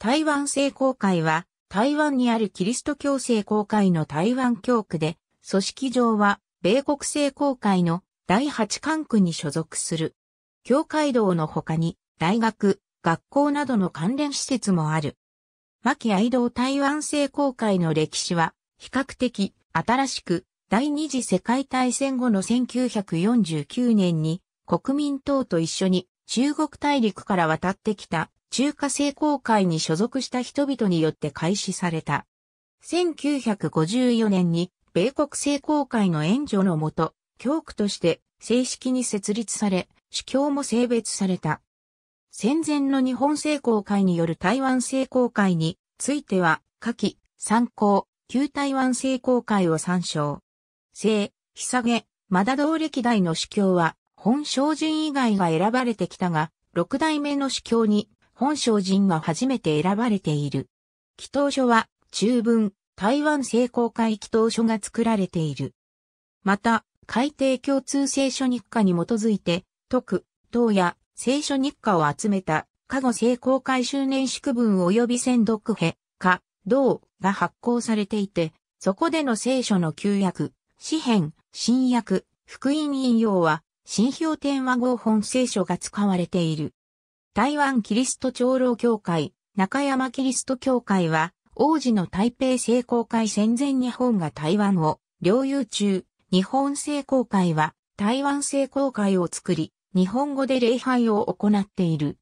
台湾聖公会は、台湾にあるキリスト教聖公会の台湾教区で、組織上は、米国聖公会の第8管区に所属する。教会堂の他に、大学、学校などの関連施設もある。牧愛道台湾聖公会の歴史は、比較的、新しく、第二次世界大戦後の1949年に、国民党と一緒に中国大陸から渡ってきた中華聖公会に所属した人々によって開始された。1954年に米国聖公会の援助のもと、教区として正式に設立され、主教も性別された。戦前の日本聖公会による台湾聖公会については、下記、参考、旧台湾聖公会を参照。聖、ひさげ、まだ同歴代の主教は、本省人以外が選ばれてきたが、六代目の主教に本省人が初めて選ばれている。祈祷書は、中文、台湾聖公会祈祷書が作られている。また、海底共通聖書日課に基づいて、徳、東や聖書日課を集めた、加護聖公会周年祝文及び宣読へ、か、道が発行されていて、そこでの聖書の旧約、詩編、新約、福音引用は、新標点和合本聖書が使われている。台湾キリスト長老協会、中山キリスト教会は、王子の台北聖公会戦前日本が台湾を領有中、日本聖公会は台湾聖公会を作り、日本語で礼拝を行っている。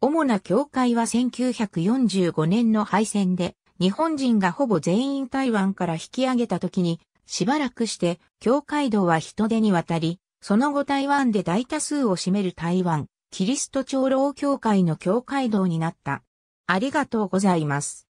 主な教会は1945年の敗戦で、日本人がほぼ全員台湾から引き上げた時に、しばらくして、教会道は人手に渡り、その後台湾で大多数を占める台湾、キリスト長老教会の教会堂になった。ありがとうございます。